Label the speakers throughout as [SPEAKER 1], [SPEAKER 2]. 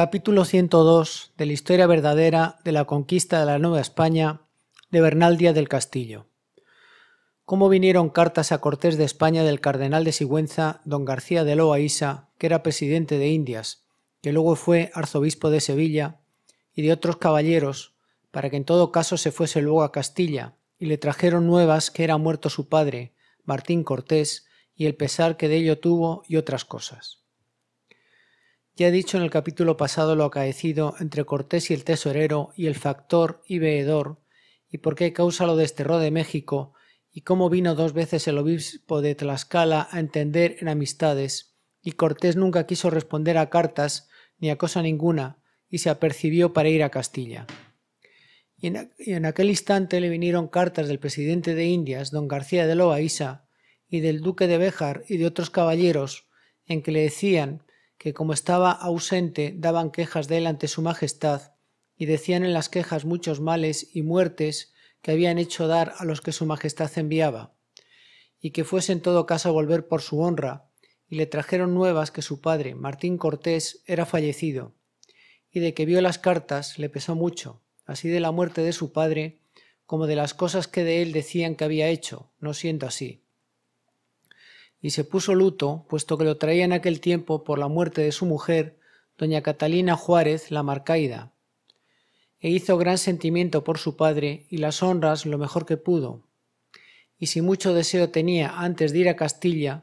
[SPEAKER 1] capítulo 102 de la historia verdadera de la conquista de la Nueva España de Bernal Díaz del Castillo. Cómo vinieron cartas a Cortés de España del cardenal de Sigüenza, don García de Loaiza, que era presidente de Indias, que luego fue arzobispo de Sevilla, y de otros caballeros, para que en todo caso se fuese luego a Castilla, y le trajeron nuevas que era muerto su padre, Martín Cortés, y el pesar que de ello tuvo y otras cosas. Ya he dicho en el capítulo pasado lo acaecido entre Cortés y el tesorero y el factor y veedor, y por qué causa lo desterró de México, y cómo vino dos veces el obispo de Tlaxcala a entender en amistades, y Cortés nunca quiso responder a cartas ni a cosa ninguna, y se apercibió para ir a Castilla. Y en, aquel instante le vinieron cartas del presidente de Indias, don García de Loaiza, y del duque de Béjar y de otros caballeros, en que le decían que como estaba ausente daban quejas de él ante su majestad, y decían en las quejas muchos males y muertes que habían hecho dar a los que su majestad enviaba, y que fuese en todo caso a volver por su honra, y le trajeron nuevas que su padre, Martín Cortés, era fallecido, y de que vio las cartas le pesó mucho, así de la muerte de su padre como de las cosas que de él decían que había hecho, no siendo así y se puso luto, puesto que lo traía en aquel tiempo por la muerte de su mujer, doña Catalina Juárez la Marcaida, e hizo gran sentimiento por su padre y las honras lo mejor que pudo. Y si mucho deseo tenía antes de ir a Castilla,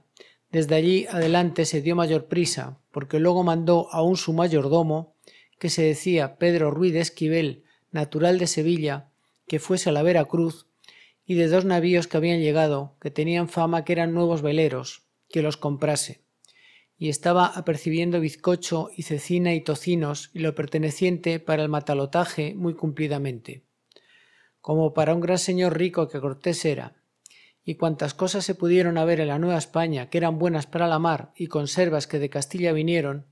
[SPEAKER 1] desde allí adelante se dio mayor prisa, porque luego mandó a un su mayordomo, que se decía Pedro Ruiz de Esquivel, natural de Sevilla, que fuese a la Veracruz y de dos navíos que habían llegado, que tenían fama que eran nuevos veleros, que los comprase. Y estaba apercibiendo bizcocho y cecina y tocinos y lo perteneciente para el matalotaje muy cumplidamente, como para un gran señor rico que Cortés era. Y cuantas cosas se pudieron haber en la Nueva España que eran buenas para la mar y conservas que de Castilla vinieron,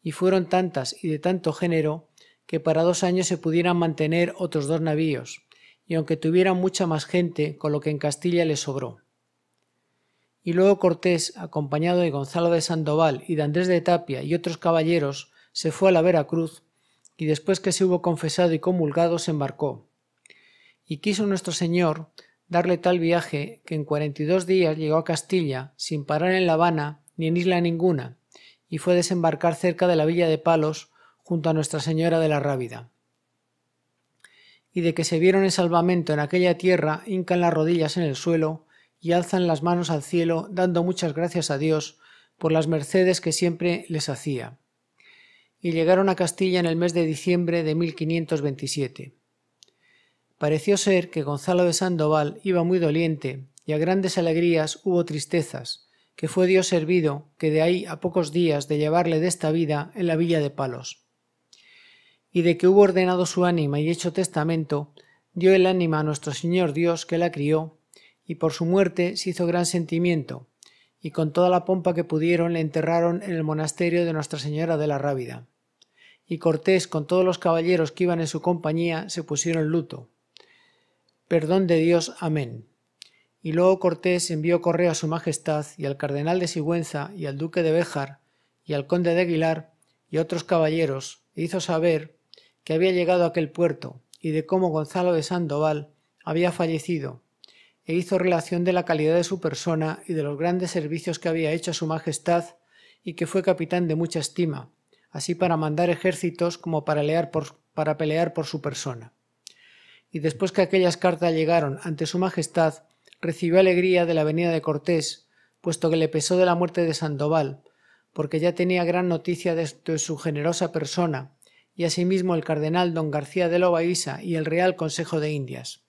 [SPEAKER 1] y fueron tantas y de tanto género, que para dos años se pudieran mantener otros dos navíos, y aunque tuviera mucha más gente, con lo que en Castilla le sobró. Y luego Cortés, acompañado de Gonzalo de Sandoval y de Andrés de Tapia y otros caballeros, se fue a la Veracruz, y después que se hubo confesado y comulgado, se embarcó. Y quiso nuestro Señor darle tal viaje que en cuarenta y dos días llegó a Castilla, sin parar en La Habana ni en isla ninguna, y fue desembarcar cerca de la villa de Palos, junto a Nuestra Señora de la Rávida y de que se vieron en salvamento en aquella tierra, hincan las rodillas en el suelo y alzan las manos al cielo, dando muchas gracias a Dios por las mercedes que siempre les hacía. Y llegaron a Castilla en el mes de diciembre de 1527. Pareció ser que Gonzalo de Sandoval iba muy doliente, y a grandes alegrías hubo tristezas, que fue Dios servido, que de ahí a pocos días de llevarle de esta vida en la villa de Palos y de que hubo ordenado su ánima y hecho testamento, dio el ánima a nuestro Señor Dios que la crió, y por su muerte se hizo gran sentimiento, y con toda la pompa que pudieron le enterraron en el monasterio de Nuestra Señora de la Rábida. Y Cortés con todos los caballeros que iban en su compañía se pusieron luto. Perdón de Dios, amén. Y luego Cortés envió correo a su Majestad y al cardenal de Sigüenza y al duque de Béjar y al conde de Aguilar y otros caballeros, e hizo saber que había llegado a aquel puerto y de cómo Gonzalo de Sandoval había fallecido, e hizo relación de la calidad de su persona y de los grandes servicios que había hecho a su Majestad y que fue capitán de mucha estima, así para mandar ejércitos como para pelear por, su persona. Y después que aquellas cartas llegaron ante su Majestad, recibió alegría de la venida de Cortés, puesto que le pesó de la muerte de Sandoval, porque ya tenía gran noticia de su generosa persona y asimismo el cardenal don García de Lobaisa y el Real Consejo de Indias.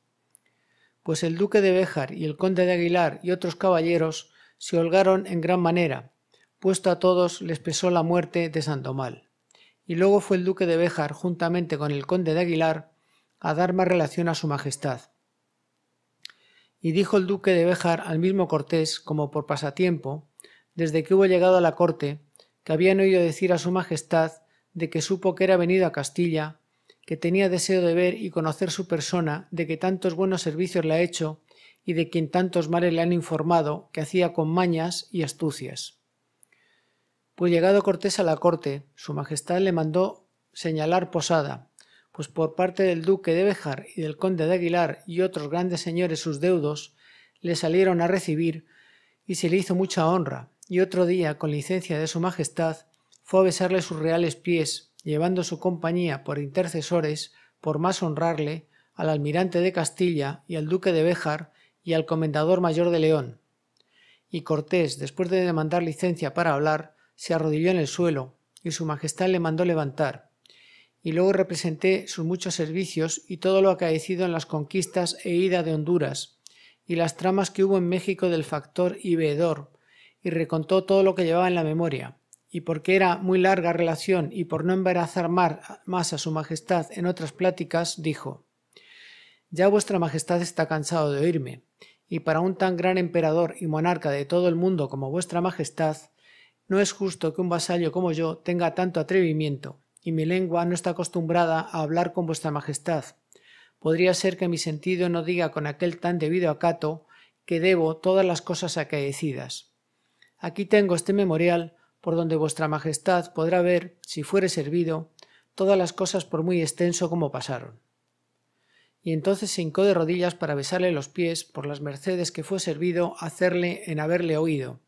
[SPEAKER 1] Pues el duque de Béjar y el conde de Aguilar y otros caballeros se holgaron en gran manera, puesto a todos les pesó la muerte de Mal, Y luego fue el duque de Béjar, juntamente con el conde de Aguilar, a dar más relación a su majestad. Y dijo el duque de Béjar al mismo Cortés, como por pasatiempo, desde que hubo llegado a la corte, que habían oído decir a su majestad de que supo que era venido a Castilla, que tenía deseo de ver y conocer su persona, de que tantos buenos servicios le ha hecho y de quien tantos males le han informado, que hacía con mañas y astucias. Pues llegado Cortés a la corte, su majestad le mandó señalar posada, pues por parte del duque de Bejar y del conde de Aguilar y otros grandes señores sus deudos, le salieron a recibir y se le hizo mucha honra, y otro día, con licencia de su majestad, fue a besarle sus reales pies, llevando su compañía por intercesores, por más honrarle, al almirante de Castilla y al duque de Béjar y al comendador mayor de León. Y Cortés, después de demandar licencia para hablar, se arrodilló en el suelo, y su majestad le mandó levantar. Y luego representé sus muchos servicios y todo lo acaecido en las conquistas e ida de Honduras, y las tramas que hubo en México del factor y veedor, y recontó todo lo que llevaba en la memoria, y porque era muy larga relación y por no embarazar más a su Majestad en otras pláticas, dijo Ya vuestra Majestad está cansado de oírme, y para un tan gran emperador y monarca de todo el mundo como vuestra Majestad, no es justo que un vasallo como yo tenga tanto atrevimiento, y mi lengua no está acostumbrada a hablar con vuestra Majestad. Podría ser que mi sentido no diga con aquel tan debido acato que debo todas las cosas acaecidas. Aquí tengo este memorial por donde vuestra majestad podrá ver, si fuere servido, todas las cosas por muy extenso como pasaron. Y entonces se hincó de rodillas para besarle los pies por las mercedes que fue servido hacerle en haberle oído.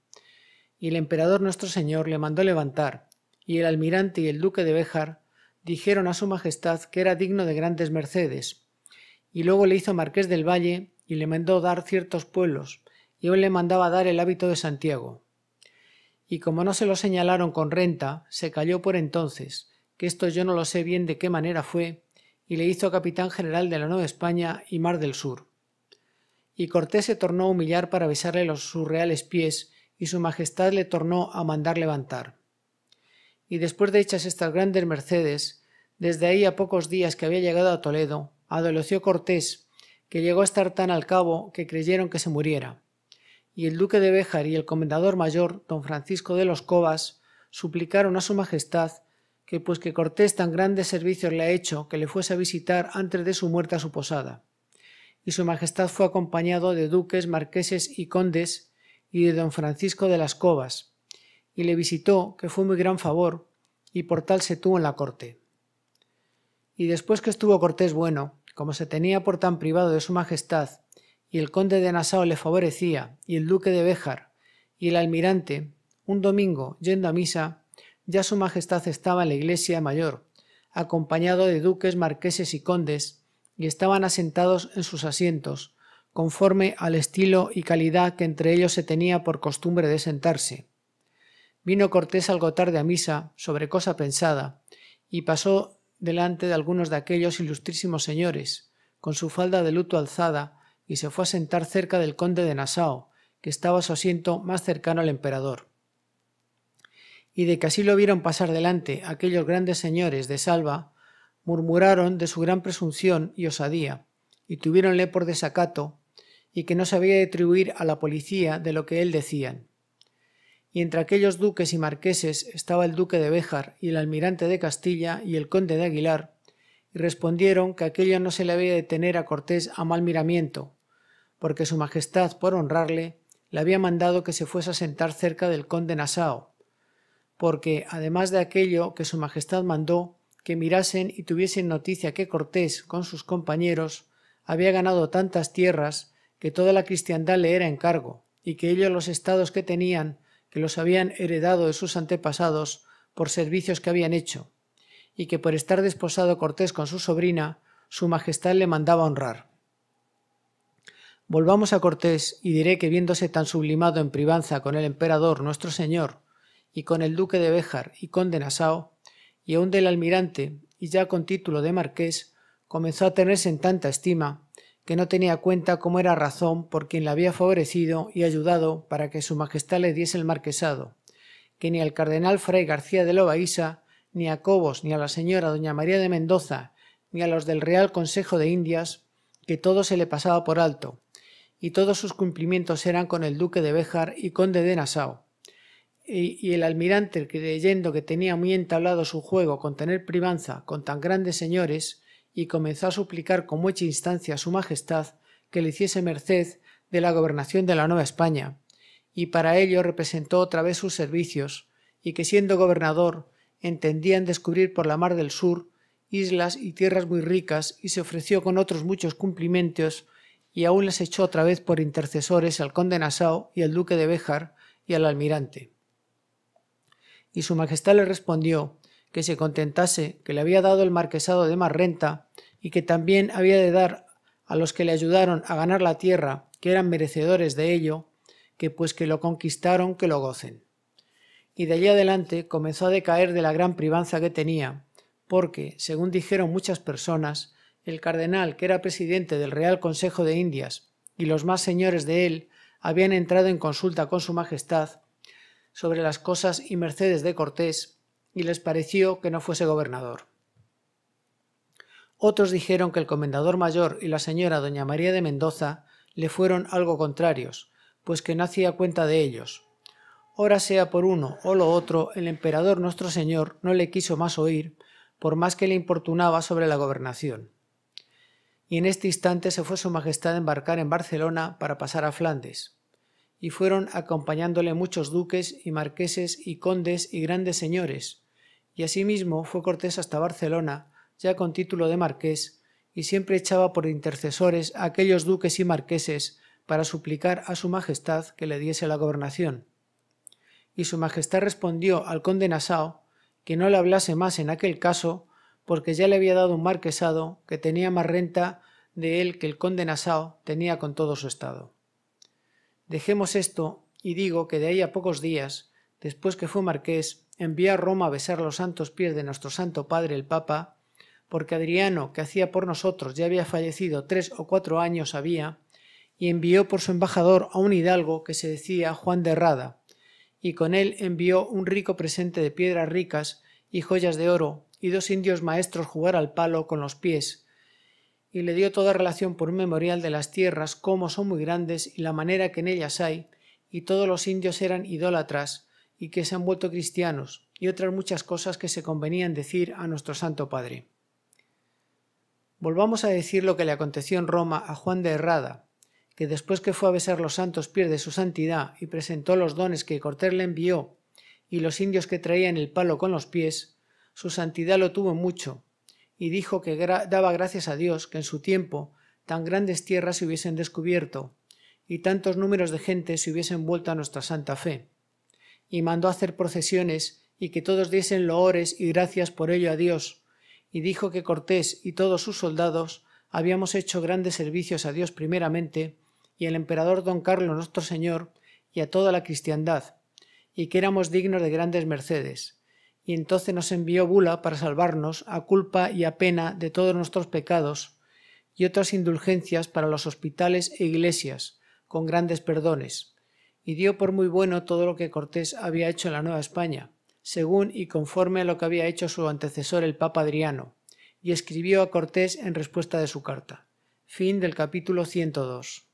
[SPEAKER 1] Y el emperador nuestro señor le mandó levantar, y el almirante y el duque de Béjar dijeron a su majestad que era digno de grandes mercedes, y luego le hizo marqués del valle y le mandó dar ciertos pueblos, y aún le mandaba dar el hábito de Santiago y como no se lo señalaron con renta, se cayó por entonces, que esto yo no lo sé bien de qué manera fue, y le hizo capitán general de la Nueva España y Mar del Sur. Y Cortés se tornó a humillar para besarle los sus reales pies, y su majestad le tornó a mandar levantar. Y después de hechas estas grandes mercedes, desde ahí a pocos días que había llegado a Toledo, adoleció Cortés, que llegó a estar tan al cabo que creyeron que se muriera y el duque de Béjar y el comendador mayor, don Francisco de los Cobas, suplicaron a su majestad que pues que Cortés tan grandes servicios le ha hecho que le fuese a visitar antes de su muerte a su posada. Y su majestad fue acompañado de duques, marqueses y condes y de don Francisco de las Cobas, y le visitó, que fue muy gran favor, y por tal se tuvo en la corte. Y después que estuvo Cortés bueno, como se tenía por tan privado de su majestad, y el conde de Nassau le favorecía, y el duque de Béjar, y el almirante, un domingo, yendo a misa, ya su majestad estaba en la iglesia mayor, acompañado de duques, marqueses y condes, y estaban asentados en sus asientos, conforme al estilo y calidad que entre ellos se tenía por costumbre de sentarse. Vino Cortés algo tarde a misa, sobre cosa pensada, y pasó delante de algunos de aquellos ilustrísimos señores, con su falda de luto alzada, y se fue a sentar cerca del conde de Nassau, que estaba a su asiento más cercano al emperador. Y de que así lo vieron pasar delante aquellos grandes señores de Salva, murmuraron de su gran presunción y osadía, y tuviéronle por desacato, y que no sabía atribuir a la policía de lo que él decían. Y entre aquellos duques y marqueses estaba el duque de Béjar y el almirante de Castilla y el conde de Aguilar, y respondieron que aquello no se le había de tener a Cortés a mal miramiento, porque su Majestad, por honrarle, le había mandado que se fuese a sentar cerca del conde Nasao, porque, además de aquello que su Majestad mandó, que mirasen y tuviesen noticia que Cortés, con sus compañeros, había ganado tantas tierras que toda la cristiandad le era encargo, y que ellos los estados que tenían, que los habían heredado de sus antepasados por servicios que habían hecho, y que por estar desposado Cortés con su sobrina, su Majestad le mandaba honrar. Volvamos a Cortés y diré que viéndose tan sublimado en privanza con el emperador nuestro señor y con el duque de Béjar y conde Nassau y aun del almirante y ya con título de marqués comenzó a tenerse en tanta estima que no tenía cuenta cómo era razón por quien la había favorecido y ayudado para que su majestad le diese el marquesado, que ni al cardenal Fray García de Lobaísa, ni a Cobos, ni a la señora doña María de Mendoza, ni a los del Real Consejo de Indias, que todo se le pasaba por alto, y todos sus cumplimientos eran con el duque de Béjar y conde de Nassau. Y, y el almirante, creyendo que tenía muy entablado su juego con tener privanza con tan grandes señores, y comenzó a suplicar con mucha instancia a su majestad que le hiciese merced de la gobernación de la Nueva España, y para ello representó otra vez sus servicios, y que siendo gobernador entendían descubrir por la mar del sur islas y tierras muy ricas, y se ofreció con otros muchos cumplimientos y aún les echó otra vez por intercesores al conde Nassau y al duque de Béjar y al almirante. Y su majestad le respondió que se contentase que le había dado el marquesado de más renta y que también había de dar a los que le ayudaron a ganar la tierra, que eran merecedores de ello, que pues que lo conquistaron, que lo gocen. Y de allí adelante comenzó a decaer de la gran privanza que tenía, porque, según dijeron muchas personas, el cardenal, que era presidente del Real Consejo de Indias, y los más señores de él, habían entrado en consulta con su Majestad sobre las cosas y mercedes de Cortés, y les pareció que no fuese gobernador. Otros dijeron que el comendador mayor y la señora doña María de Mendoza le fueron algo contrarios, pues que no hacía cuenta de ellos. Ora sea por uno o lo otro, el emperador nuestro señor no le quiso más oír, por más que le importunaba sobre la gobernación y en este instante se fue su Majestad a embarcar en Barcelona para pasar a Flandes, y fueron acompañándole muchos duques y marqueses y condes y grandes señores, y asimismo fue Cortés hasta Barcelona, ya con título de marqués, y siempre echaba por intercesores a aquellos duques y marqueses para suplicar a su Majestad que le diese la gobernación. Y su Majestad respondió al conde Nassau que no le hablase más en aquel caso porque ya le había dado un marquesado que tenía más renta de él que el conde Nassau tenía con todo su estado. Dejemos esto y digo que de ahí a pocos días, después que fue marqués, envió a Roma a besar los santos pies de nuestro santo padre el Papa, porque Adriano, que hacía por nosotros, ya había fallecido tres o cuatro años había, y envió por su embajador a un hidalgo que se decía Juan de Herrada, y con él envió un rico presente de piedras ricas y joyas de oro y dos indios maestros jugar al palo con los pies, y le dio toda relación por un memorial de las tierras, cómo son muy grandes y la manera que en ellas hay, y todos los indios eran idólatras y que se han vuelto cristianos, y otras muchas cosas que se convenían decir a nuestro Santo Padre. Volvamos a decir lo que le aconteció en Roma a Juan de Herrada, que después que fue a besar los santos pierde su santidad y presentó los dones que Cortés le envió y los indios que traían el palo con los pies, su santidad lo tuvo mucho, y dijo que daba gracias a Dios que en su tiempo tan grandes tierras se hubiesen descubierto, y tantos números de gente se hubiesen vuelto a nuestra santa fe. Y mandó hacer procesiones y que todos diesen loores y gracias por ello a Dios, y dijo que Cortés y todos sus soldados habíamos hecho grandes servicios a Dios primeramente, y al emperador don Carlos nuestro Señor, y a toda la cristiandad, y que éramos dignos de grandes mercedes, y entonces nos envió Bula para salvarnos a culpa y a pena de todos nuestros pecados y otras indulgencias para los hospitales e iglesias, con grandes perdones, y dio por muy bueno todo lo que Cortés había hecho en la Nueva España, según y conforme a lo que había hecho su antecesor el Papa Adriano, y escribió a Cortés en respuesta de su carta. Fin del capítulo 102.